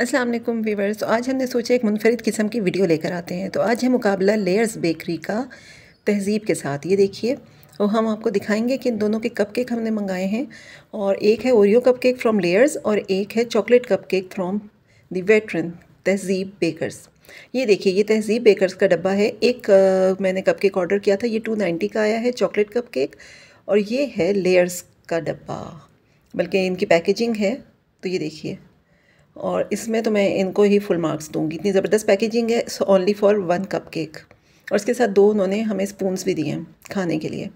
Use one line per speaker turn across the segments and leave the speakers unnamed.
अस्सलाम वालेकुम व्यूवर्स तो आज हमने सोचा एक मुनफरद किस्म की वीडियो लेकर आते हैं तो आज है मुकाबला लेयर्स बेकरी का तहज़ीब के साथ ये देखिए और हम आपको दिखाएंगे कि इन दोनों के कप केक हमने मंगाए हैं और एक है Oreo cupcake from Layers और एक है chocolate cupcake from the veteran Tehzeeb Bakers ये देखिए ये तहज़ीब बेकर्स का डब्बा है एक आ, मैंने कप केक ऑर्डर किया था ये टू नाइन्टी का आया है चॉकलेट कप केक और ये है लेयर्स का डब्बा बल्कि इनकी पैकेजिंग है तो ये देखिए और इसमें तो मैं इनको ही फुल मार्क्स दूंगी इतनी ज़बरदस्त पैकेजिंग है so only for one cupcake और इसके साथ दो उन्होंने हमें स्पूनस भी दिए हैं खाने के लिए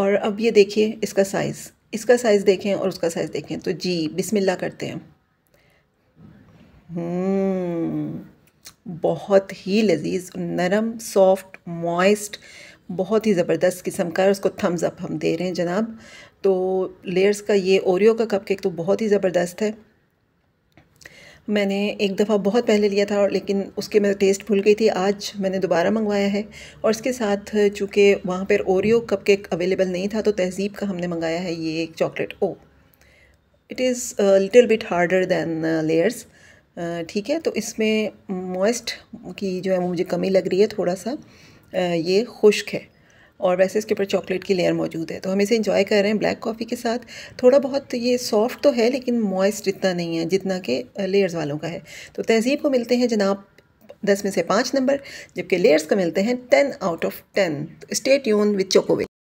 और अब ये देखिए इसका साइज़ इसका साइज़ देखें और उसका साइज़ देखें तो जी बिस्मिल्ला करते हैं हम्म, बहुत ही लजीज नरम सॉफ्ट मॉइस्ट बहुत ही ज़बरदस्त किस्म का है उसको थम्स अप हम दे रहे हैं जनाब तो लेयर्स का ये ओरियो का कपकेक तो बहुत ही ज़बरदस्त है मैंने एक दफ़ा बहुत पहले लिया था और लेकिन उसके मैं टेस्ट भूल गई थी आज मैंने दोबारा मंगवाया है और इसके साथ चूँकि वहाँ पर ओरियो कप केक अवेलेबल नहीं था तो तहज़ीब का हमने मंगाया है ये एक chocolate oh it is little bit harder than Layers ठीक है तो इसमें मोइस्ट mm, की जो है वो मुझे कमी लग रही है थोड़ा सा uh, ये खुश्क है और वैसे इसके ऊपर चॉकलेट की लेयर मौजूद है तो हम इसे इंजॉय कर रहे हैं ब्लैक कॉफ़ी के साथ थोड़ा बहुत ये सॉफ्ट तो है लेकिन मॉइस्ट इतना नहीं है जितना के लेयर्स वालों का है तो तहजीब को मिलते हैं जनाब दस में से पाँच नंबर जबकि लेयर्स का मिलते हैं ten out of ten stay यून विथ चोकोवे